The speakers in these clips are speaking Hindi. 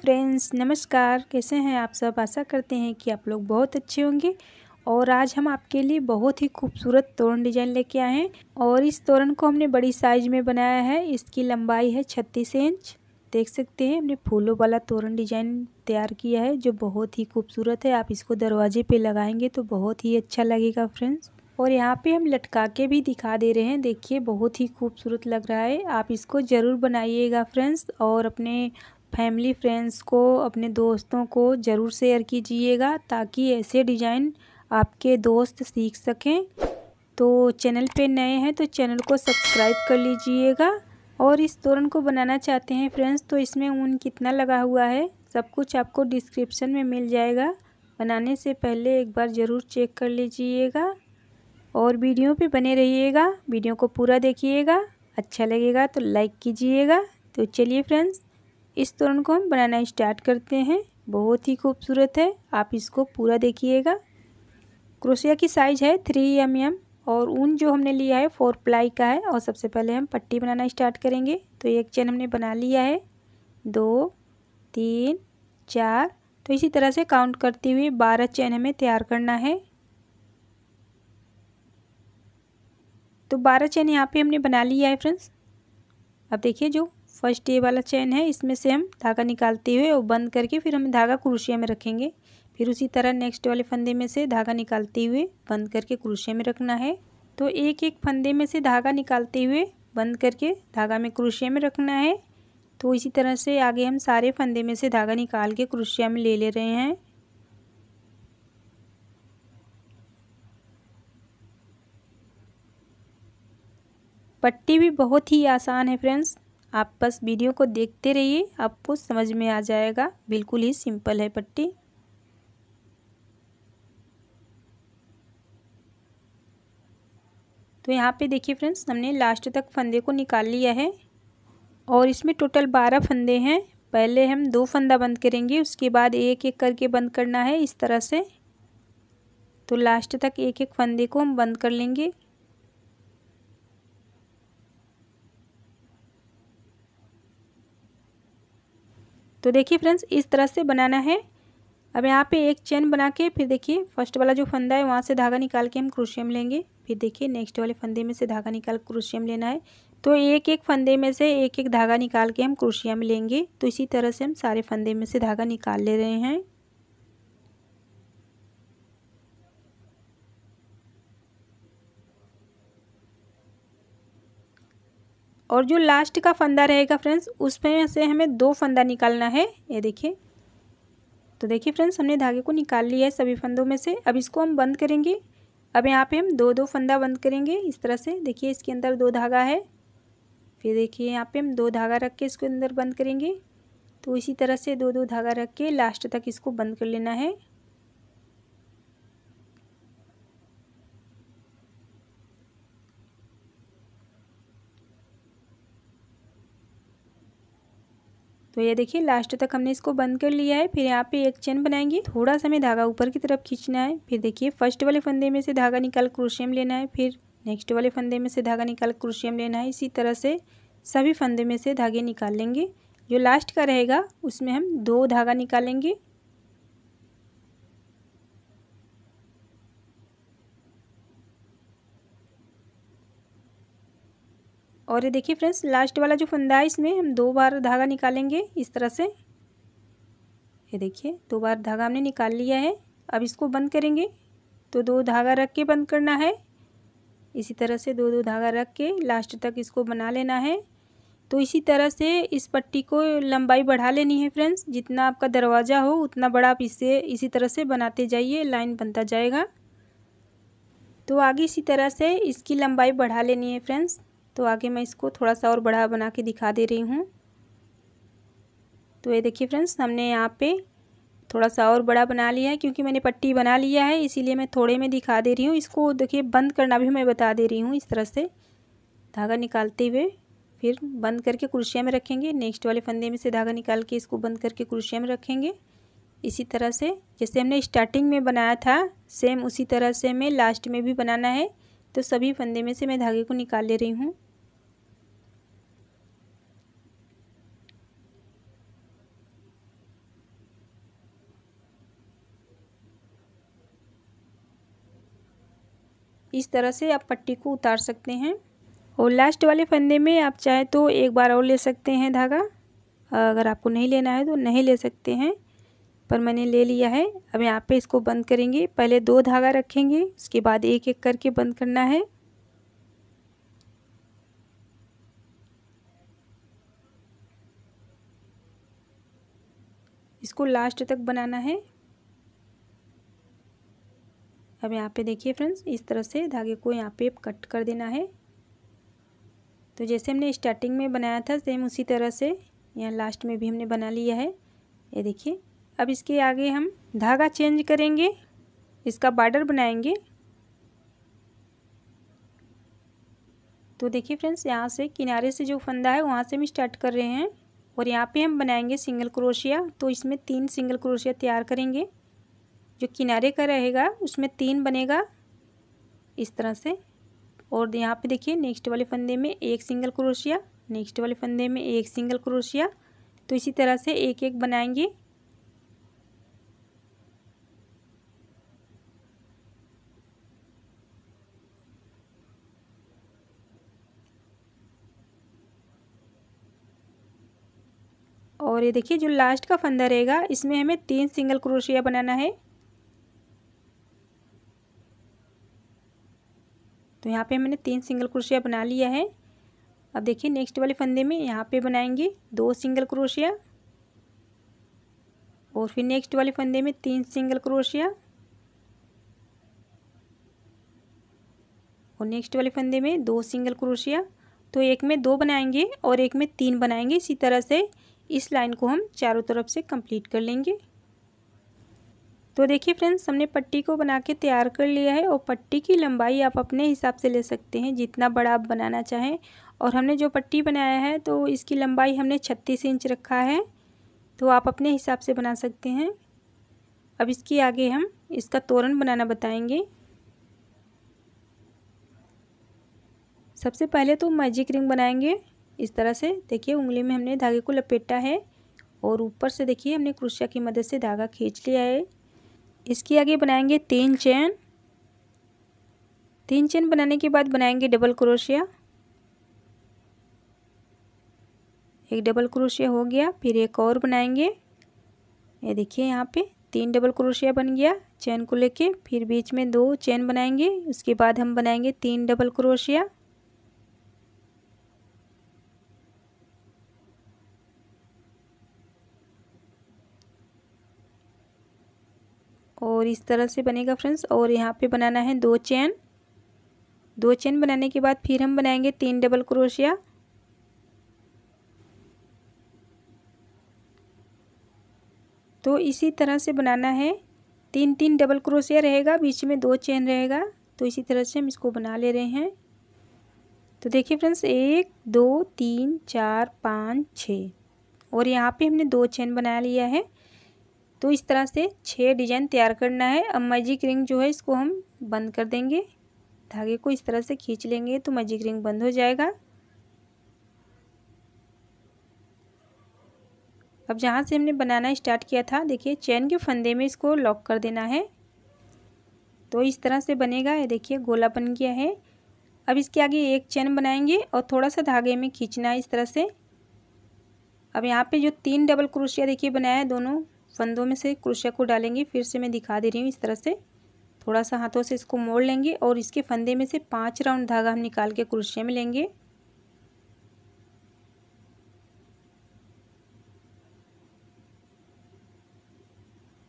फ्रेंड्स नमस्कार कैसे हैं आप सब आशा करते हैं कि आप लोग बहुत अच्छे होंगे और आज हम आपके लिए बहुत ही खूबसूरत तोरण डिज़ाइन लेके आए हैं और इस तोरण को हमने बड़ी साइज में बनाया है इसकी लंबाई है छत्तीस इंच देख सकते हैं हमने फूलों वाला तोरण डिज़ाइन तैयार किया है जो बहुत ही खूबसूरत है आप इसको दरवाजे पर लगाएंगे तो बहुत ही अच्छा लगेगा फ्रेंड्स और यहाँ पे हम लटका के भी दिखा दे रहे हैं देखिए बहुत ही खूबसूरत लग रहा है आप इसको ज़रूर बनाइएगा फ्रेंड्स और अपने फैमिली फ्रेंड्स को अपने दोस्तों को ज़रूर शेयर कीजिएगा ताकि ऐसे डिज़ाइन आपके दोस्त सीख सकें तो चैनल पे नए हैं तो चैनल को सब्सक्राइब कर लीजिएगा और इस तोरण को बनाना चाहते हैं फ्रेंड्स तो इसमें ऊन कितना लगा हुआ है सब कुछ आपको डिस्क्रिप्शन में मिल जाएगा बनाने से पहले एक बार ज़रूर चेक कर लीजिएगा और वीडियो पे बने रहिएगा वीडियो को पूरा देखिएगा अच्छा लगेगा तो लाइक कीजिएगा तो चलिए फ्रेंड्स इस तोरण को हम बनाना स्टार्ट करते हैं बहुत ही खूबसूरत है आप इसको पूरा देखिएगा क्रोशिया की साइज़ है थ्री एम एम और ऊन जो हमने लिया है फोर प्लाई का है और सबसे पहले हम पट्टी बनाना स्टार्ट करेंगे तो एक चैन हमने बना लिया है दो तीन चार तो इसी तरह से काउंट करते हुए बारह चैन हमें तैयार करना है तो बारह चैन यहाँ पे हमने बना लिया है फ्रेंड्स अब देखिए जो फर्स्ट ये वाला चैन है इसमें से हम धागा निकालते हुए और बंद करके फिर हम धागा क्रोशिया में रखेंगे फिर उसी तरह नेक्स्ट वाले फंदे में से धागा निकालते हुए बंद करके क्रोशिया में रखना है तो एक एक फंदे में से धागा निकालते हुए बंद करके धागा में क्रोशिया में रखना है तो इसी तरह से आगे हम सारे फंदे में से धागा निकाल के क्रोशिया में ले ले रहे हैं पट्टी भी बहुत ही आसान है फ्रेंड्स आप बस वीडियो को देखते रहिए आपको समझ में आ जाएगा बिल्कुल ही सिंपल है पट्टी तो यहाँ पे देखिए फ्रेंड्स हमने लास्ट तक फंदे को निकाल लिया है और इसमें टोटल बारह फंदे हैं पहले हम दो फंदा बंद करेंगे उसके बाद एक एक करके बंद करना है इस तरह से तो लास्ट तक एक एक फंदे को हम बंद कर लेंगे तो देखिए फ्रेंड्स इस तरह से बनाना है अब यहाँ पे एक चेन बना के फिर देखिए फर्स्ट वाला जो फंदा है वहाँ से धागा निकाल के हम क्रोशियम लेंगे फिर देखिए नेक्स्ट वाले फंदे में से धागा निकाल क्रोशियम लेना है तो एक एक फंदे में से एक एक धागा निकाल के हम क्रोशियम लेंगे तो इसी तरह से हम सारे फंदे में से धागा निकाल ले रहे हैं और जो लास्ट का फंदा रहेगा फ्रेंड्स उसमें से हमें दो फंदा निकालना है ये देखिए तो देखिए फ्रेंड्स हमने धागे को निकाल लिया है सभी फंदों में से अब इसको हम बंद करेंगे अब यहाँ पे हम दो दो फंदा बंद करेंगे इस तरह से देखिए इसके अंदर दो धागा है फिर देखिए यहाँ पे हम दो धागा रख के इसके अंदर बंद करेंगे तो इसी तरह से दो दो धागा रख के लास्ट तक इसको बंद कर लेना है तो ये देखिए लास्ट तक हमने इसको बंद कर लिया है फिर यहाँ पे एक चेन बनाएंगे थोड़ा सा हमें धागा ऊपर की तरफ खींचना है फिर देखिए फर्स्ट वाले फंदे में से धागा निकाल क्रोशियम लेना है फिर नेक्स्ट वाले फंदे में से धागा निकाल क्रोशियम लेना है इसी तरह से सभी फंदे में से धागे निकाल लेंगे जो लास्ट का रहेगा उसमें हम दो धागा निकालेंगे और ये देखिए फ्रेंड्स लास्ट वाला जो फंदा है इसमें हम दो बार धागा निकालेंगे इस तरह से ये देखिए दो बार धागा हमने निकाल लिया है अब इसको बंद करेंगे तो दो धागा रख के बंद करना है इसी तरह से दो दो धागा रख के लास्ट तक इसको बना लेना है तो इसी तरह से इस पट्टी को लंबाई बढ़ा लेनी है फ्रेंड्स जितना आपका दरवाज़ा हो उतना बड़ा आप इसे इसी तरह से बनाते जाइए लाइन बनता जाएगा तो आगे इसी तरह से इसकी लंबाई बढ़ा लेनी है फ्रेंड्स तो आगे मैं इसको थोड़ा सा और बड़ा बना के दिखा दे रही हूँ तो ये देखिए फ्रेंड्स हमने यहाँ पे थोड़ा सा और बड़ा बना लिया है क्योंकि मैंने पट्टी बना लिया है इसीलिए मैं थोड़े में दिखा दे रही हूँ इसको देखिए बंद करना भी मैं बता दे रही हूँ इस तरह से धागा निकालते हुए फिर बंद करके कुर्सिया में रखेंगे नेक्स्ट वाले फंदे में से धागा निकाल के इसको बंद करके कुर्सिया में रखेंगे इसी तरह से जैसे हमने स्टार्टिंग में बनाया था सेम उसी तरह से हमें लास्ट में भी बनाना है तो सभी फंदे में से मैं धागे को निकाल ले रही हूँ इस तरह से आप पट्टी को उतार सकते हैं और लास्ट वाले फंदे में आप चाहे तो एक बार और ले सकते हैं धागा अगर आपको नहीं लेना है तो नहीं ले सकते हैं पर मैंने ले लिया है अब यहाँ पे इसको बंद करेंगे पहले दो धागा रखेंगे उसके बाद एक एक करके बंद करना है इसको लास्ट तक बनाना है अब यहाँ पे देखिए फ्रेंड्स इस तरह से धागे को यहाँ पे कट कर देना है तो जैसे हमने स्टार्टिंग में बनाया था सेम उसी तरह से यहाँ लास्ट में भी हमने बना लिया है ये देखिए अब इसके आगे हम धागा चेंज करेंगे इसका बॉर्डर बनाएंगे तो देखिए फ्रेंड्स यहाँ से किनारे से जो फंदा है वहाँ से हम स्टार्ट कर रहे हैं और यहाँ पे हम बनाएंगे सिंगल क्रोशिया तो इसमें तीन सिंगल क्रोशिया तैयार करेंगे जो किनारे का रहेगा उसमें तीन बनेगा इस तरह से और यहाँ पे देखिए नेक्स्ट वाले फंदे में एक सिंगल क्रोशिया नेक्स्ट वाले फंदे में एक सिंगल क्रोशिया तो इसी तरह से एक एक बनाएंगे और ये देखिए जो लास्ट का फंदा रहेगा इसमें हमें तीन सिंगल क्रोशिया बनाना है तो यहाँ पे मैंने तीन सिंगल क्रोशिया बना लिया है अब देखिए नेक्स्ट वाले फंदे में यहाँ पे बनाएंगे दो सिंगल क्रोशिया और फिर नेक्स्ट वाले फंदे में तीन सिंगल क्रोशिया और नेक्स्ट वाले फंदे में दो सिंगल क्रोशिया तो एक में दो बनाएंगे और एक में तीन बनाएंगे इसी तरह से इस लाइन को हम चारों तरफ से कंप्लीट कर लेंगे तो देखिए फ्रेंड्स हमने पट्टी को बना के तैयार कर लिया है और पट्टी की लंबाई आप अपने हिसाब से ले सकते हैं जितना बड़ा आप बनाना चाहें और हमने जो पट्टी बनाया है तो इसकी लंबाई हमने छत्तीस इंच रखा है तो आप अपने हिसाब से बना सकते हैं अब इसके आगे हम इसका तोरण बनाना बताएंगे सबसे पहले तो मैजिक रिंग बनाएंगे इस तरह से देखिए उंगली में हमने धागे को लपेटा है और ऊपर से देखिए हमने क्रुशिया की मदद से धागा खींच लिया है इसके आगे बनाएंगे तीन चैन तीन चैन बनाने के बाद बनाएंगे डबल क्रोशिया एक डबल क्रोशिया हो गया फिर एक और बनाएंगे ये देखिए यहाँ पे तीन डबल क्रोशिया बन गया चैन को लेके फिर बीच में दो चैन बनाएंगे उसके बाद हम बनाएंगे तीन डबल क्रोशिया और इस तरह से बनेगा फ्रेंड्स और यहाँ पे बनाना है दो चैन दो चैन बनाने के बाद फिर हम बनाएंगे तीन डबल क्रोशिया तो इसी तरह से बनाना है तीन तीन डबल क्रोशिया रहेगा बीच में दो चैन रहेगा तो इसी तरह से हम इसको बना ले रहे हैं तो देखिए फ्रेंड्स एक दो तीन चार पाँच छः और यहाँ पे हमने दो चैन बना लिया है तो इस तरह से छः डिजाइन तैयार करना है अब मैजिक रिंग जो है इसको हम बंद कर देंगे धागे को इस तरह से खींच लेंगे तो मैजिक रिंग बंद हो जाएगा अब जहाँ से हमने बनाना स्टार्ट किया था देखिए चैन के फंदे में इसको लॉक कर देना है तो इस तरह से बनेगा ये देखिए गोला बन गया है अब इसके आगे एक चैन बनाएंगे और थोड़ा सा धागे में खींचना है इस तरह से अब यहाँ पे जो तीन डबल क्रोशिया देखिए बनाया है दोनों फंदों में से क्रोशिया को डालेंगे फिर से मैं दिखा दे रही हूँ इस तरह से थोड़ा सा हाथों से इसको मोड़ लेंगे और इसके फंदे में से पाँच राउंड धागा हम निकाल के क्रोशिया में लेंगे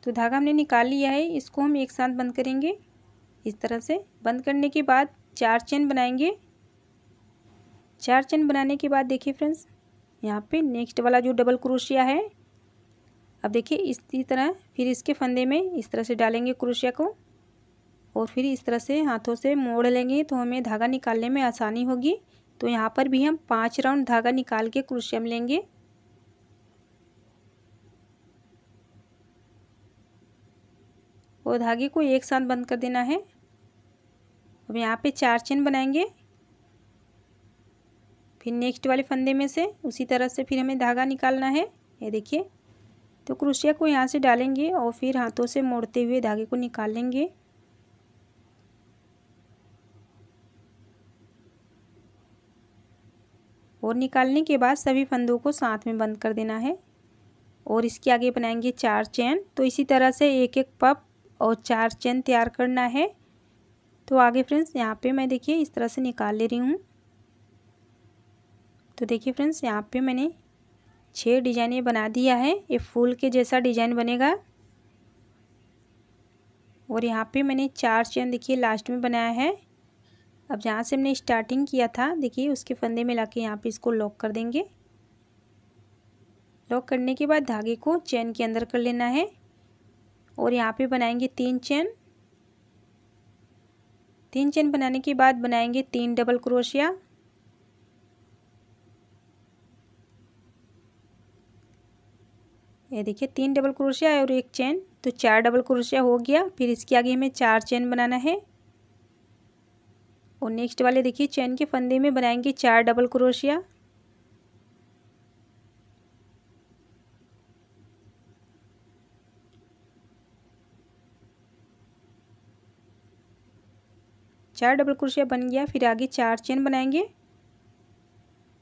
तो धागा हमने निकाल लिया है इसको हम एक साथ बंद करेंगे इस तरह से बंद करने के बाद चार चेन बनाएंगे चार चेन बनाने के बाद देखिए फ्रेंड्स यहाँ पे नेक्स्ट वाला जो डबल क्रोशिया है अब देखिए इसी तरह फिर इसके फंदे में इस तरह से डालेंगे क्रोशिया को और फिर इस तरह से हाथों से मोड़ लेंगे तो हमें धागा निकालने में आसानी होगी तो यहाँ पर भी हम पाँच राउंड धागा निकाल के में लेंगे और धागे को एक साथ बंद कर देना है अब यहाँ पे चार चेन बनाएंगे फिर नेक्स्ट वाले फंदे में से उसी तरह से फिर हमें धागा निकालना है ये देखिए तो क्रोशिया को यहाँ से डालेंगे और फिर हाथों से मोड़ते हुए धागे को निकाल लेंगे और निकालने के बाद सभी फंदों को साथ में बंद कर देना है और इसके आगे बनाएंगे चार चैन तो इसी तरह से एक एक पप और चार चैन तैयार करना है तो आगे फ्रेंड्स यहाँ पे मैं देखिए इस तरह से निकाल ले रही हूँ तो देखिए फ्रेंड्स यहाँ पे मैंने छः डिजाइन ये बना दिया है ये फूल के जैसा डिजाइन बनेगा और यहाँ पे मैंने चार चैन देखिए लास्ट में बनाया है अब जहाँ से हमने स्टार्टिंग किया था देखिए उसके फंदे में ला के यहाँ पर इसको लॉक कर देंगे लॉक करने के बाद धागे को चैन के अंदर कर लेना है और यहाँ पे बनाएंगे तीन चैन तीन चैन बनाने के बाद बनाएंगे तीन डबल क्रोशिया ये देखिए तीन डबल क्रोशिया और एक चेन तो चार डबल क्रोशिया हो गया फिर इसके आगे हमें चार चेन बनाना है और नेक्स्ट वाले देखिए चेन के फंदे में बनाएंगे चार डबल क्रोशिया चार डबल क्रोशिया बन गया फिर आगे चार चेन बनाएंगे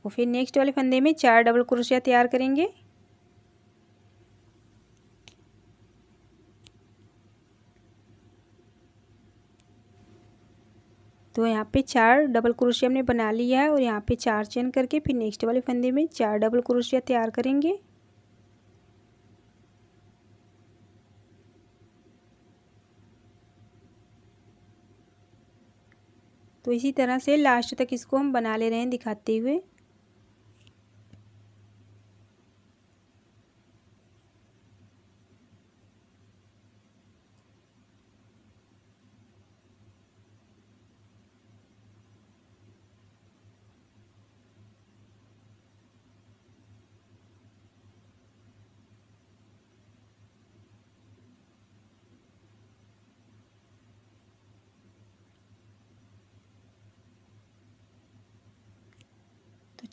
और फिर नेक्स्ट वाले फंदे में चार डबल क्रोशिया तैयार करेंगे तो यहाँ पे चार डबल क्रोशिया हमने बना लिया है और यहाँ पे चार चेन करके फिर नेक्स्ट वाले फंदे में चार डबल क्रोशिया तैयार करेंगे तो इसी तरह से लास्ट तक इसको हम बना ले रहे हैं दिखाते हुए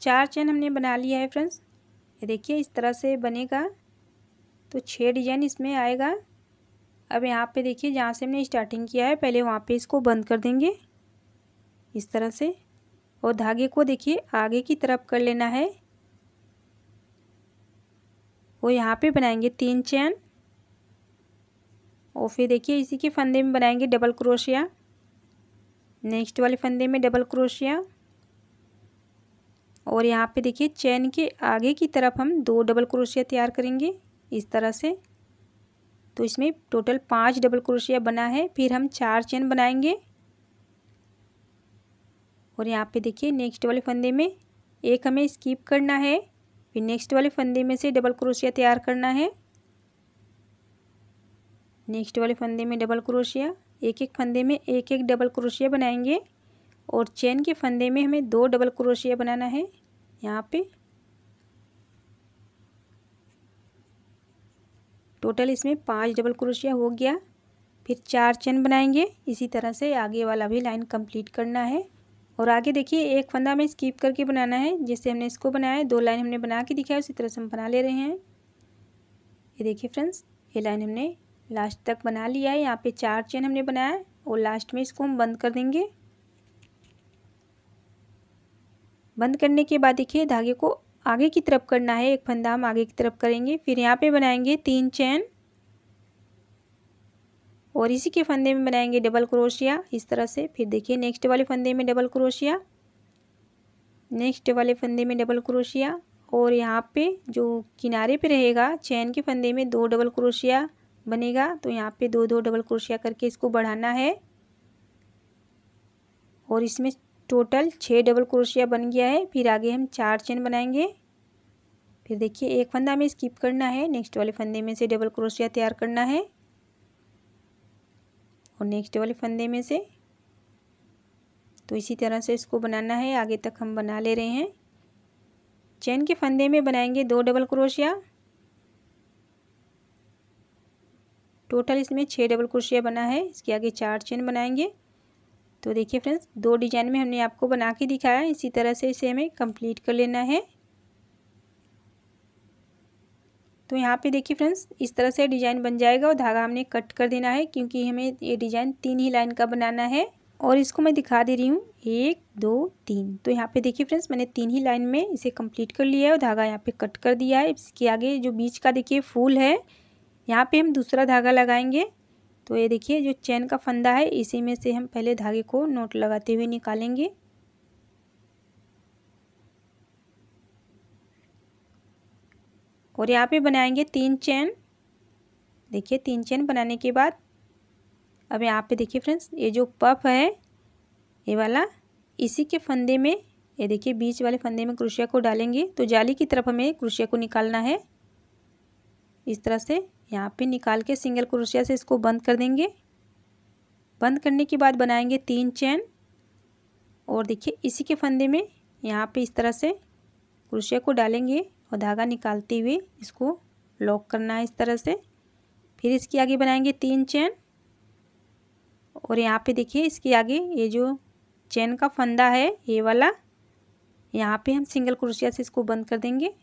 चार चैन हमने बना लिया है फ्रेंड्स ये देखिए इस तरह से बनेगा तो छः डिजाइन इसमें आएगा अब यहाँ पे देखिए जहाँ से हमने स्टार्टिंग किया है पहले वहाँ पे इसको बंद कर देंगे इस तरह से और धागे को देखिए आगे की तरफ कर लेना है और यहाँ पे बनाएंगे तीन चैन और फिर देखिए इसी के फंदे में बनाएंगे डबल क्रोशिया नेक्स्ट वाले फंदे में डबल क्रोशिया और यहाँ पे देखिए चैन के आगे की तरफ हम दो डबल क्रोशिया तैयार करेंगे इस तरह से तो इसमें टोटल पाँच डबल क्रोशिया बना है फिर हम चार चैन बनाएंगे और यहाँ पे देखिए नेक्स्ट वाले फंदे में एक हमें स्कीप करना है फिर नेक्स्ट वाले फंदे में से डबल क्रोशिया तैयार करना है नेक्स्ट वाले फंदे में डबल क्रोशिया एक एक फंदे में एक एक डबल क्रोशिया बनाएंगे और चेन के फंदे में हमें दो डबल क्रोशिया बनाना है यहाँ पे टोटल इसमें पांच डबल क्रोशिया हो गया फिर चार चैन बनाएंगे इसी तरह से आगे वाला भी लाइन कंप्लीट करना है और आगे देखिए एक फंदा हमें स्कीप करके बनाना है जैसे हमने इसको बनाया है दो लाइन हमने बना के दिखाया उसी तरह से हम बना ले रहे हैं ये देखिए फ्रेंड्स ये लाइन हमने लास्ट तक बना लिया है यहाँ पे चार चेन हमने बनाया और लास्ट में इसको हम बंद कर देंगे बंद करने के बाद देखिए धागे को आगे की तरफ करना है एक फंदा हम आगे की तरफ करेंगे फिर यहाँ पे बनाएंगे तीन चैन और इसी के फंदे में बनाएंगे डबल क्रोशिया इस तरह से फिर देखिए नेक्स्ट वाले फंदे में डबल क्रोशिया नेक्स्ट वाले फंदे में डबल क्रोशिया और यहाँ पे जो किनारे पे रहेगा चैन के फंदे में दो डबल क्रोशिया बनेगा तो यहाँ पे दो दो डबल क्रोशिया करके इसको बढ़ाना है और इसमें टोटल छः डबल क्रोशिया बन गया है फिर आगे हम चार चेन बनाएंगे फिर देखिए एक फंदा हमें स्किप करना है नेक्स्ट वाले फंदे में से डबल क्रोशिया तैयार करना है और नेक्स्ट वाले फंदे में से तो इसी तरह से इसको बनाना है आगे तक हम बना ले रहे हैं चेन के फंदे में बनाएंगे दो डबल क्रोशिया टोटल इसमें छः डबल क्रोशिया बना है इसके आगे चार चेन बनाएंगे तो देखिए फ्रेंड्स दो डिजाइन में हमने आपको बना के दिखाया इसी तरह से इसे हमें कंप्लीट कर लेना है तो यहाँ पे देखिए फ्रेंड्स इस तरह से डिजाइन बन जाएगा और धागा हमने कट कर देना है क्योंकि हमें ये डिजाइन तीन ही लाइन का बनाना है और इसको मैं दिखा दे रही हूँ एक दो तीन तो यहाँ पे देखिए फ्रेंड्स मैंने तीन ही लाइन में इसे कंप्लीट कर लिया है और धागा यहाँ पे कट कर दिया है इसके आगे जो बीच का देखिए फूल है यहाँ पे हम दूसरा धागा लगाएंगे तो ये देखिए जो चैन का फंदा है इसी में से हम पहले धागे को नोट लगाते हुए निकालेंगे और यहाँ पे बनाएंगे तीन चैन देखिए तीन चैन बनाने के बाद अब यहाँ पे देखिए फ्रेंड्स ये जो पफ है ये वाला इसी के फंदे में ये देखिए बीच वाले फंदे में क्रोशिया को डालेंगे तो जाली की तरफ हमें क्रोशिया को निकालना है इस तरह से यहाँ पे निकाल के सिंगल क्रोशिया से इसको बंद कर देंगे बंद करने के बाद बनाएंगे तीन चैन और देखिए इसी के फंदे में यहाँ पे इस तरह से क्रोशिया को डालेंगे और धागा निकालते हुए इसको लॉक करना है इस तरह से फिर इसके आगे बनाएंगे तीन चैन और यहाँ पे देखिए इसके आगे ये जो चैन का फंदा है ये वाला यहाँ पे हम सिंगल क्रोशिया से इसको बंद कर देंगे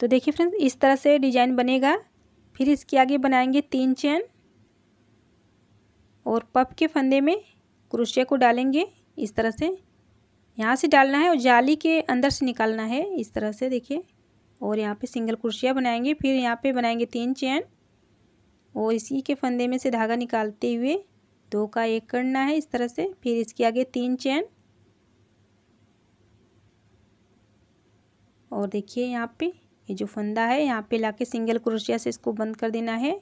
तो देखिए फ्रेंड्स इस तरह से डिजाइन बनेगा फिर इसके आगे बनाएंगे तीन चैन और पप के फंदे में क्रोशिया को डालेंगे इस तरह से यहाँ से डालना है और जाली के अंदर से निकालना है इस तरह से देखिए और यहाँ पे सिंगल क्रोशिया बनाएंगे फिर यहाँ पे बनाएंगे तीन चैन और इसी के फंदे में से धागा निकालते हुए दो का एक करना है इस तरह से फिर इसके आगे तीन चैन और देखिए यहाँ पे ये जो फंदा है यहाँ पे लाके सिंगल क्रोशिया से इसको बंद कर देना है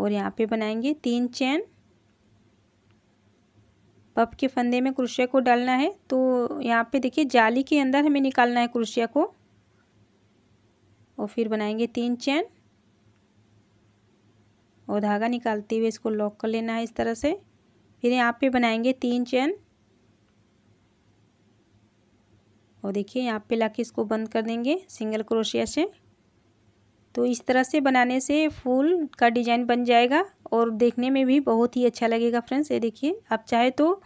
और यहाँ पे बनाएंगे तीन चैन पप के फंदे में क्रोशिया को डालना है तो यहाँ पे देखिए जाली के अंदर हमें निकालना है क्रोशिया को और फिर बनाएंगे तीन चैन और धागा निकालते हुए इसको लॉक कर लेना है इस तरह से फिर यहाँ पे बनाएंगे तीन चैन और देखिए यहाँ पे लाके इसको बंद कर देंगे सिंगल क्रोशिया से तो इस तरह से बनाने से फूल का डिजाइन बन जाएगा और देखने में भी बहुत ही अच्छा लगेगा फ्रेंड्स ये देखिए आप चाहे तो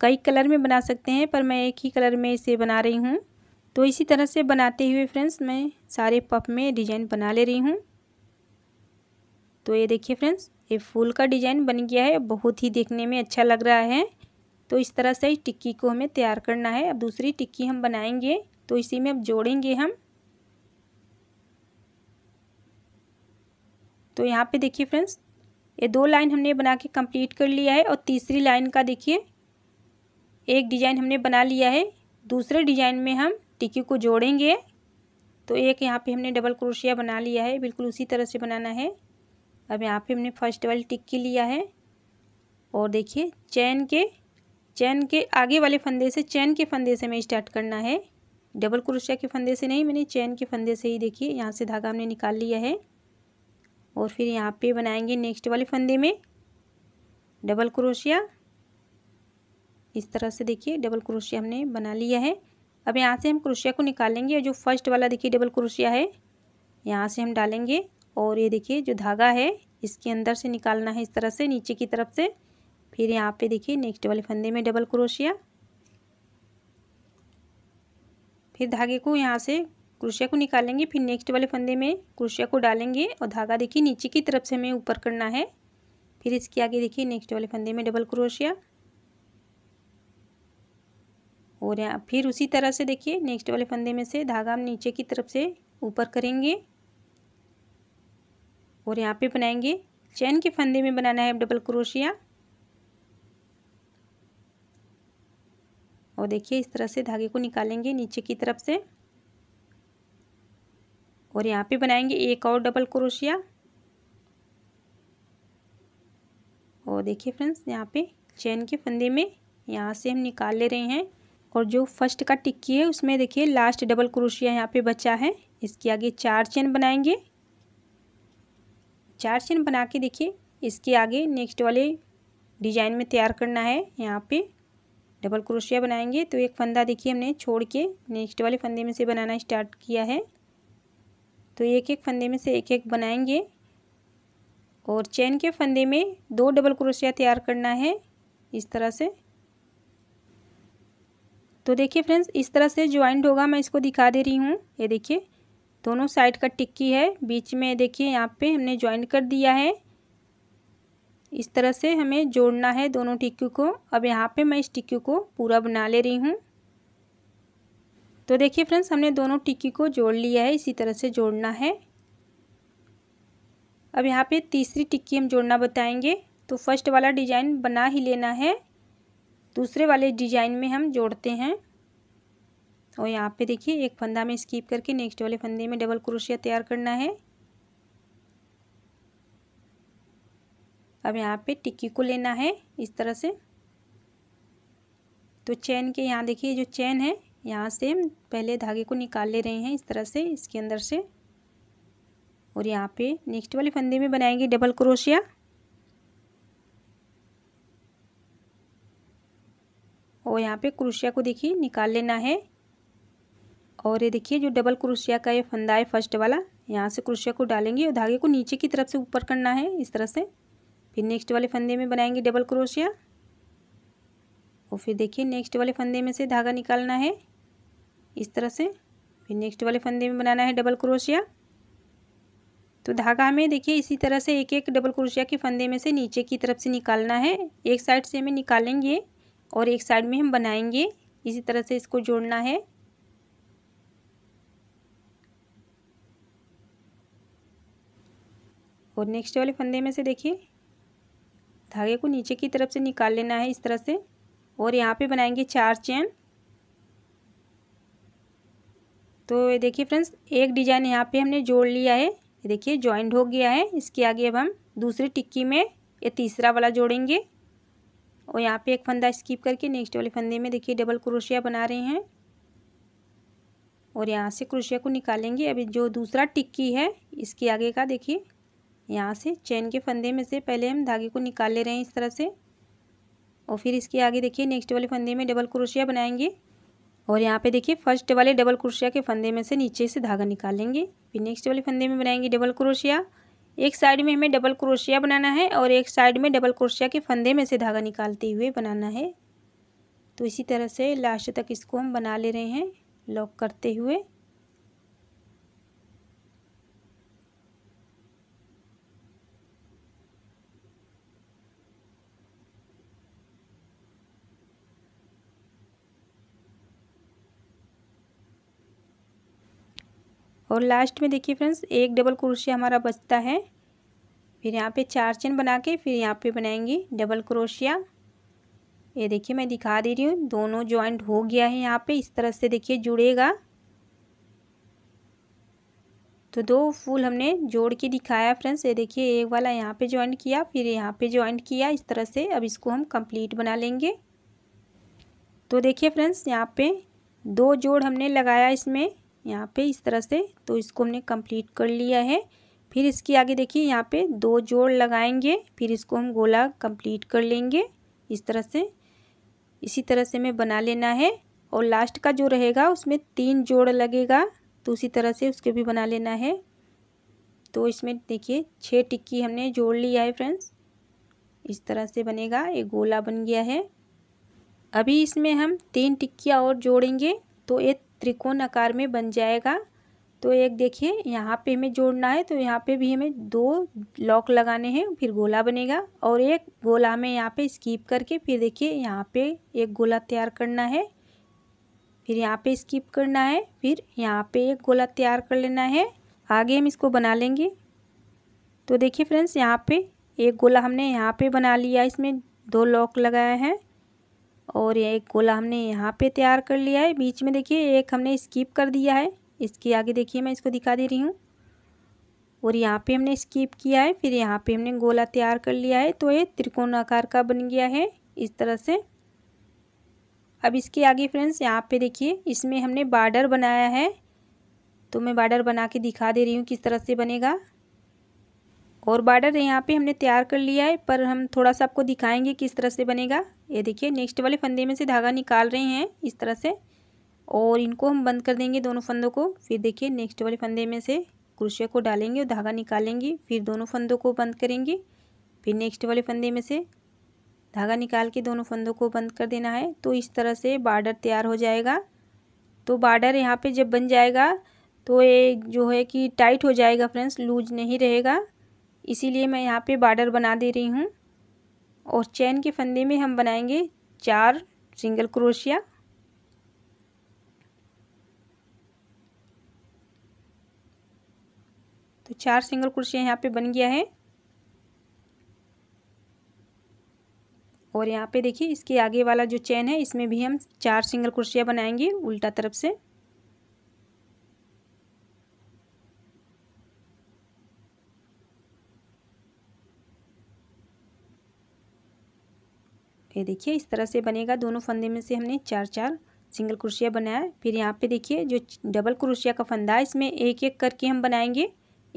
कई कलर में बना सकते हैं पर मैं एक ही कलर में इसे बना रही हूँ तो इसी तरह से बनाते हुए फ्रेंड्स मैं सारे पफ में डिजाइन बना ले रही हूँ तो ये देखिए फ्रेंड्स ये फूल का डिजाइन बन गया है बहुत ही देखने में अच्छा लग रहा है तो इस तरह से इस टिक्की को हमें तैयार करना है अब दूसरी टिक्की हम बनाएंगे तो इसी में अब जोड़ेंगे हम तो यहाँ पे देखिए फ्रेंड्स ये दो लाइन हमने बना के कंप्लीट कर लिया है और तीसरी लाइन का देखिए एक डिज़ाइन हमने बना लिया है दूसरे डिज़ाइन में हम टिक्की को जोड़ेंगे तो एक यहाँ पे हमने डबल क्रोशिया बना लिया है बिल्कुल उसी तरह से बनाना है अब यहाँ पे हमने फर्स्ट वाली टिक्की लिया है और देखिए चैन के चैन के आगे वाले फंदे से चैन के फंदे से हमें स्टार्ट करना है डबल क्रोशिया के फंदे से नहीं मैंने चैन के फंदे से ही देखिए यहाँ से धागा हमने निकाल लिया है और फिर यहाँ पे बनाएंगे नेक्स्ट वाले फंदे में डबल क्रोशिया इस तरह से देखिए डबल क्रोशिया हमने बना लिया है अब यहाँ से हम क्रोशिया को निकालेंगे जो फर्स्ट वाला देखिए डबल क्रोशिया है यहाँ से हम डालेंगे और ये देखिए जो धागा है इसके अंदर से निकालना है इस तरह से नीचे की तरफ से फिर यहाँ पे देखिए नेक्स्ट वाले फंदे में डबल क्रोशिया फिर धागे को यहाँ से क्रोशिया को निकालेंगे फिर नेक्स्ट वाले फंदे में क्रोशिया को डालेंगे और धागा देखिए नीचे की तरफ से हमें ऊपर करना है फिर इसके आगे देखिए नेक्स्ट वाले फंदे में डबल क्रोशिया और यहाँ फिर उसी तरह से देखिए नेक्स्ट वाले फंदे में से धागा हम नीचे की तरफ से ऊपर करेंगे और यहाँ पे बनाएंगे चैन के फंदे में बनाना है डबल क्रोशिया और देखिए इस तरह से धागे को निकालेंगे नीचे की तरफ से और यहाँ पे बनाएंगे एक और डबल क्रोशिया और देखिए फ्रेंड्स यहाँ पे चैन के फंदे में यहाँ से हम निकाल ले रहे हैं और जो फर्स्ट का टिक्की है उसमें देखिए लास्ट डबल क्रोशिया यहाँ पे बचा है इसके आगे चार चैन बनाएंगे चार चैन बना के देखिए इसके आगे नेक्स्ट वाले डिजाइन में तैयार करना है यहाँ पे डबल क्रोशिया बनाएंगे तो एक फंदा देखिए हमने छोड़ के नेक्स्ट वाले फंदे में से बनाना स्टार्ट किया है तो एक एक फंदे में से एक एक बनाएंगे और चैन के फंदे में दो डबल क्रोशिया तैयार करना है इस तरह से तो देखिए फ्रेंड्स इस तरह से ज्वाइंट होगा मैं इसको दिखा दे रही हूँ ये देखिए दोनों साइड का टिक्की है बीच में देखिए यहाँ पे हमने ज्वाइंट कर दिया है इस तरह से हमें जोड़ना है दोनों टिक्कू को अब यहाँ पे मैं इस टिक्कू को पूरा बना ले रही हूँ तो देखिए फ्रेंड्स हमने दोनों टिक्की को जोड़ लिया है इसी तरह से जोड़ना है अब यहाँ पे तीसरी टिक्की हम जोड़ना बताएंगे तो फर्स्ट वाला डिजाइन बना ही लेना है दूसरे वाले डिजाइन में हम जोड़ते हैं और यहाँ पे देखिए एक फंदा में स्कीप करके नेक्स्ट वाले फंदे में डबल क्रोशिया तैयार करना है अब यहाँ पे टिक्की को लेना है इस तरह से तो चैन के यहाँ देखिए जो चैन है यहाँ से हम पहले धागे को निकाल ले रहे हैं इस तरह से इसके अंदर से और यहाँ पे नेक्स्ट वाले फंदे में बनाएंगे डबल क्रोशिया और यहाँ पे क्रोशिया को देखिए निकाल लेना है और ये देखिए जो डबल क्रोशिया का ये फंदा है फर्स्ट वाला यहाँ से क्रोशिया को डालेंगे और धागे को नीचे की तरफ से ऊपर करना है इस तरह से फिर नेक्स्ट वाले फंदे में बनाएंगे डबल क्रोशिया और फिर देखिए नेक्स्ट वाले फंदे में से धागा निकालना है इस तरह से फिर नेक्स्ट वाले फंदे में बनाना है डबल क्रोशिया तो धागा हमें देखिए इसी तरह से एक एक डबल क्रोशिया के फंदे में से नीचे की तरफ से निकालना है एक साइड से हमें निकालेंगे और एक साइड में हम बनाएंगे इसी तरह से इसको जोड़ना है और नेक्स्ट वाले फंदे में से देखिए धागे को नीचे की तरफ से निकाल लेना है इस तरह से और यहाँ पे बनाएंगे चार चैन तो ये देखिए फ्रेंड्स एक डिजाइन यहाँ पे हमने जोड़ लिया है ये देखिए जॉइंट हो गया है इसके आगे अब हम दूसरी टिक्की में ये तीसरा वाला जोड़ेंगे और यहाँ पे एक फंदा स्किप करके नेक्स्ट वाले फंदे में देखिए डबल क्रोशिया बना रहे हैं और यहाँ से क्रोशिया को निकालेंगे अभी जो दूसरा टिक्की है इसके आगे का देखिए यहाँ से चेन के फंदे में से पहले हम धागे को निकाल ले रहे हैं इस तरह से और फिर इसके आगे देखिए नेक्स्ट वाले फंदे में डबल क्रोशिया बनाएंगे और यहाँ पे देखिए फर्स्ट वाले डबल क्रोशिया के फंदे में से नीचे से धागा निकालेंगे फिर नेक्स्ट वाले फंदे में बनाएंगे डबल क्रोशिया एक साइड में हमें डबल क्रोशिया बनाना है और एक साइड में डबल क्रोशिया के फंदे में से धागा निकालते हुए बनाना है तो इसी तरह से लास्ट तक इसको हम बना ले रहे हैं लॉक करते हुए और लास्ट में देखिए फ्रेंड्स एक डबल क्रोशिया हमारा बचता है फिर यहाँ पे चार चेन बना के फिर यहाँ पे बनाएंगे डबल क्रोशिया ये देखिए मैं दिखा दे रही हूँ दोनों जॉइंट हो गया है यहाँ पे इस तरह से देखिए जुड़ेगा तो दो फूल हमने जोड़ के दिखाया फ्रेंड्स ये देखिए एक वाला यहाँ पे ज्वाइंट किया फिर यहाँ पे ज्वाइंट किया इस तरह से अब इसको हम कंप्लीट बना लेंगे तो देखिए फ्रेंड्स यहाँ पे दो जोड़ हमने लगाया इसमें यहाँ पे इस तरह से तो इसको हमने कंप्लीट कर लिया है फिर इसके आगे देखिए यहाँ पे दो जोड़ लगाएंगे फिर इसको हम गोला कंप्लीट कर लेंगे इस तरह से इसी तरह से हमें बना लेना है और लास्ट का जो रहेगा उसमें तीन जोड़ लगेगा तो उसी तरह से उसके भी बना लेना है तो इसमें देखिए छः टिक्की हमने जोड़ लिया है फ्रेंड्स इस तरह से बनेगा एक गोला बन गया है अभी इसमें हम तीन टिक्कियाँ और जोड़ेंगे तो ये त्रिकोण आकार में बन जाएगा तो एक देखिए यहाँ पे हमें जोड़ना है तो यहाँ पे भी हमें दो लॉक लगाने हैं फिर गोला बनेगा और एक गोला हमें यहाँ पे स्कीप करके फिर देखिए यहाँ पे एक गोला तैयार करना है फिर यहाँ पे स्कीप करना है फिर यहाँ पे एक गोला तैयार कर लेना है आगे हम इसको बना लेंगे तो देखिए फ्रेंड्स यहाँ पे एक गोला हमने यहाँ पे बना लिया इसमें दो लॉक लगाए हैं और ये एक गोला हमने यहाँ पे तैयार कर लिया है बीच में देखिए एक हमने स्कीप कर दिया है इसके आगे देखिए मैं इसको दिखा दे रही हूँ और यहाँ पे हमने स्किप किया है फिर यहाँ पे हमने गोला तैयार कर लिया है तो ये त्रिकोण आकार का बन गया है इस तरह से अब इसके आगे फ्रेंड्स यहाँ पे देखिए इसमें हमने बार्डर बनाया है तो मैं बार्डर बना के दिखा दे रही हूँ किस तरह से बनेगा और बार्डर यहाँ पे हमने तैयार कर लिया है पर हम थोड़ा सा आपको दिखाएंगे किस तरह से बनेगा ये देखिए नेक्स्ट वाले फंदे में से धागा निकाल रहे हैं इस तरह से और इनको हम बंद कर देंगे दोनों फंदों को फिर देखिए नेक्स्ट वाले फंदे में से क्रोशिया को डालेंगे और धागा निकालेंगे फिर दोनों फंदों को बंद करेंगे फिर नेक्स्ट वाले फंदे में से धागा निकाल के दोनों फंदों को बंद कर देना है तो इस तरह से बार्डर तैयार हो जाएगा तो बार्डर यहाँ पे जब बन जाएगा तो ये जो है कि टाइट हो जाएगा फ्रेंड्स लूज नहीं रहेगा इसीलिए मैं यहाँ पे बार्डर बना दे रही हूँ और चैन के फंदे में हम बनाएंगे चार सिंगल क्रोशिया तो चार सिंगल क्रोशिया यहाँ पे बन गया है और यहाँ पे देखिए इसके आगे वाला जो चैन है इसमें भी हम चार सिंगल क्रोशिया बनाएंगे उल्टा तरफ से ये देखिए इस तरह से बनेगा दोनों फंदे में से हमने चार चार सिंगल क्रोशिया बनाया फिर यहाँ पे देखिए जो डबल क्रोशिया का फंदा है इसमें एक एक करके हम बनाएंगे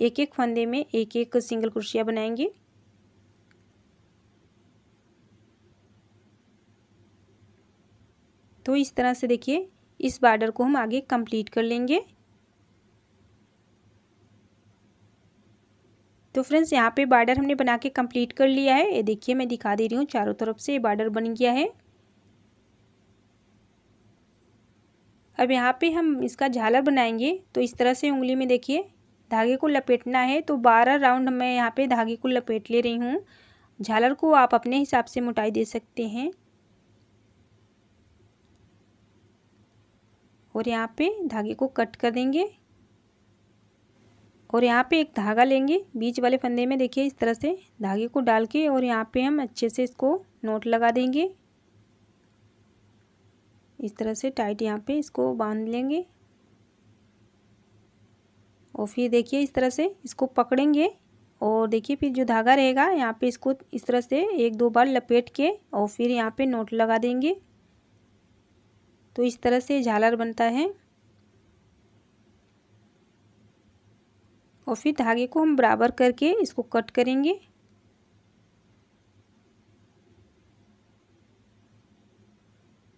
एक एक फंदे में एक एक सिंगल क्रोशिया बनाएंगे तो इस तरह से देखिए इस बॉर्डर को हम आगे कंप्लीट कर लेंगे तो फ्रेंड्स यहाँ पे बॉर्डर हमने बना के कंप्लीट कर लिया है ये देखिए मैं दिखा दे रही हूँ चारों तरफ से ये बॉर्डर बन गया है अब यहाँ पे हम इसका झालर बनाएंगे तो इस तरह से उंगली में देखिए धागे को लपेटना है तो बारह राउंड मैं यहाँ पे धागे को लपेट ले रही हूँ झालर को आप अपने हिसाब से मोटाई दे सकते हैं और यहाँ पे धागे को कट कर देंगे और यहाँ पे एक धागा लेंगे बीच वाले फंदे में देखिए इस तरह से धागे को डाल के और यहाँ पे हम अच्छे से इसको नोट लगा देंगे इस तरह से टाइट यहाँ पे इसको बांध लेंगे और फिर देखिए इस तरह से इसको पकड़ेंगे और देखिए फिर जो धागा रहेगा यहाँ पे इसको इस तरह से एक दो बार लपेट के और फिर यहाँ पे नोट लगा देंगे तो इस तरह से झालर बनता है और फिर धागे को हम बराबर करके इसको कट करेंगे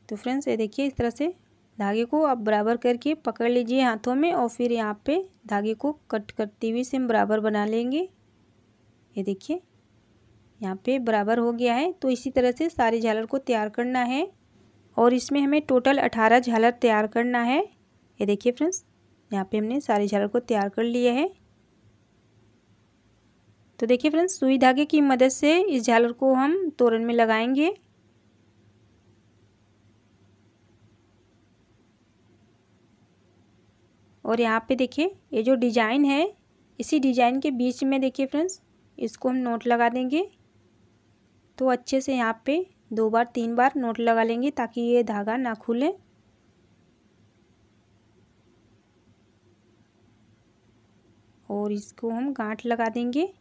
तो फ्रेंड्स ये देखिए इस तरह से धागे को आप बराबर करके पकड़ लीजिए हाथों में और फिर यहाँ पे धागे को कट करते हुए से हम बराबर बना लेंगे ये देखिए यहाँ पे बराबर हो गया है तो इसी तरह से सारे झालर को तैयार करना है और इसमें हमें टोटल अठारह झालर तैयार करना है ये देखिए फ्रेंड्स यहाँ पे हमने सारे झालर को तैयार कर लिया है तो देखिए फ्रेंड्स सुई धागे की मदद से इस झालर को हम तोरण में लगाएंगे और यहाँ पे देखिए ये जो डिजाइन है इसी डिजाइन के बीच में देखिए फ्रेंड्स इसको हम नोट लगा देंगे तो अच्छे से यहाँ पे दो बार तीन बार नोट लगा लेंगे ताकि ये धागा ना खुले और इसको हम गांठ लगा देंगे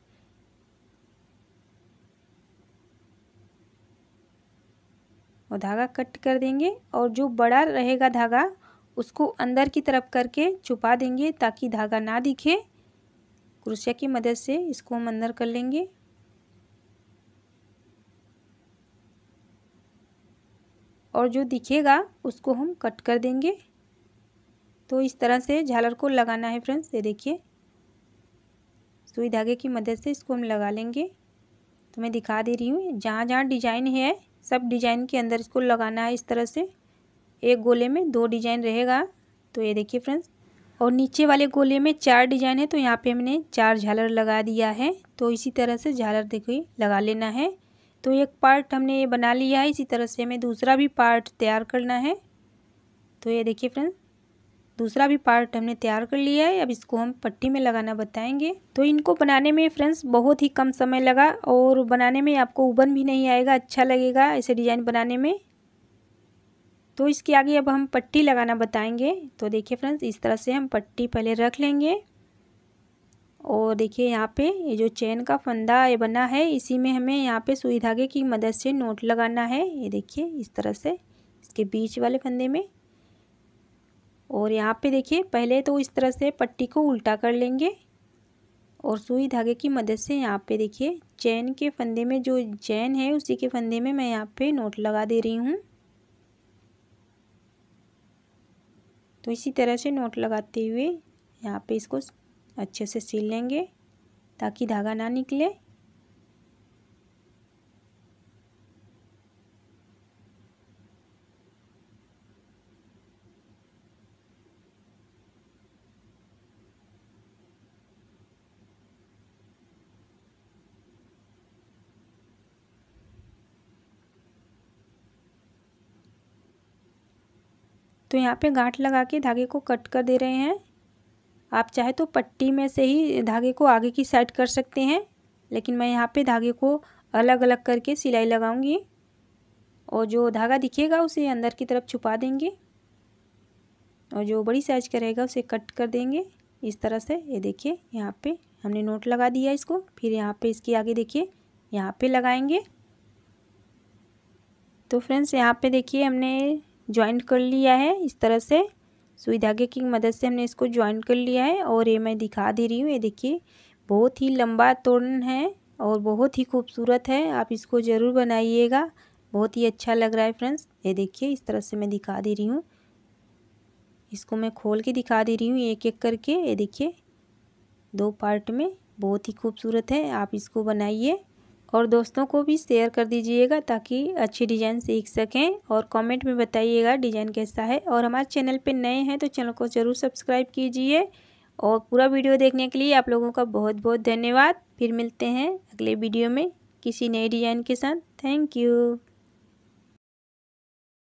और धागा कट कर देंगे और जो बड़ा रहेगा धागा उसको अंदर की तरफ करके छुपा देंगे ताकि धागा ना दिखे क्रुशिया की मदद से इसको हम अंदर कर लेंगे और जो दिखेगा उसको हम कट कर देंगे तो इस तरह से झालर को लगाना है फ्रेंड्स ये देखिए सुई तो धागे की मदद से इसको हम लगा लेंगे तो मैं दिखा दे रही हूँ जहाँ जहाँ डिजाइन है सब डिजाइन के अंदर इसको लगाना है इस तरह से एक गोले में दो डिजाइन रहेगा तो ये देखिए फ्रेंड्स और नीचे वाले गोले में चार डिजाइन है तो यहाँ पे हमने चार झालर लगा दिया है तो इसी तरह से झालर देखिए लगा लेना है तो एक पार्ट हमने ये बना लिया है इसी तरह से हमें दूसरा भी पार्ट तैयार करना है तो ये देखिए फ्रेंड्स दूसरा भी पार्ट हमने तैयार कर लिया है अब इसको हम पट्टी में लगाना बताएंगे तो इनको बनाने में फ्रेंड्स बहुत ही कम समय लगा और बनाने में आपको उबन भी नहीं आएगा अच्छा लगेगा ऐसे डिज़ाइन बनाने में तो इसके आगे अब हम पट्टी लगाना बताएंगे तो देखिए फ्रेंड्स इस तरह से हम पट्टी पहले रख लेंगे और देखिए यहाँ पे ये जो चेन का फंदा ये बना है इसी में हमें यहाँ पे सुई धागे की मदद से नोट लगाना है ये देखिए इस तरह से इसके बीच वाले फंदे में और यहाँ पे देखिए पहले तो इस तरह से पट्टी को उल्टा कर लेंगे और सुई धागे की मदद से यहाँ पे देखिए चैन के फंदे में जो चैन है उसी के फंदे में मैं यहाँ पे नोट लगा दे रही हूँ तो इसी तरह से नोट लगाते हुए यहाँ पे इसको अच्छे से सिल लेंगे ताकि धागा ना निकले तो यहाँ पे गांठ लगा के धागे को कट कर दे रहे हैं आप चाहे तो पट्टी में से ही धागे को आगे की साइड कर सकते हैं लेकिन मैं यहाँ पे धागे को अलग अलग करके सिलाई लगाऊंगी और जो धागा दिखेगा उसे अंदर की तरफ छुपा देंगे और जो बड़ी साइज का रहेगा उसे कट कर देंगे इस तरह से ये देखिए यहाँ पे हमने नोट लगा दिया इसको फिर यहाँ पे इसके आगे देखिए यहाँ पे लगाएंगे तो फ्रेंड्स यहाँ पे देखिए हमने ज्वाइंट कर लिया है इस तरह से सुई धागे की मदद से हमने इसको ज्वाइंट कर लिया है और ये मैं दिखा दे रही हूँ ये देखिए बहुत ही लंबा तोड़न है और बहुत ही खूबसूरत है आप इसको ज़रूर बनाइएगा बहुत ही अच्छा लग रहा है फ्रेंड्स ये देखिए इस तरह से मैं दिखा दे रही हूँ इसको मैं खोल के दिखा दे रही हूँ एक एक करके ये देखिए दो पार्ट में बहुत ही खूबसूरत है आप इसको बनाइए और दोस्तों को भी शेयर कर दीजिएगा ताकि अच्छी डिज़ाइन सीख सकें और कमेंट में बताइएगा डिज़ाइन कैसा है और हमारे चैनल पे नए हैं तो चैनल को ज़रूर सब्सक्राइब कीजिए और पूरा वीडियो देखने के लिए आप लोगों का बहुत बहुत धन्यवाद फिर मिलते हैं अगले वीडियो में किसी नए डिज़ाइन के साथ थैंक यू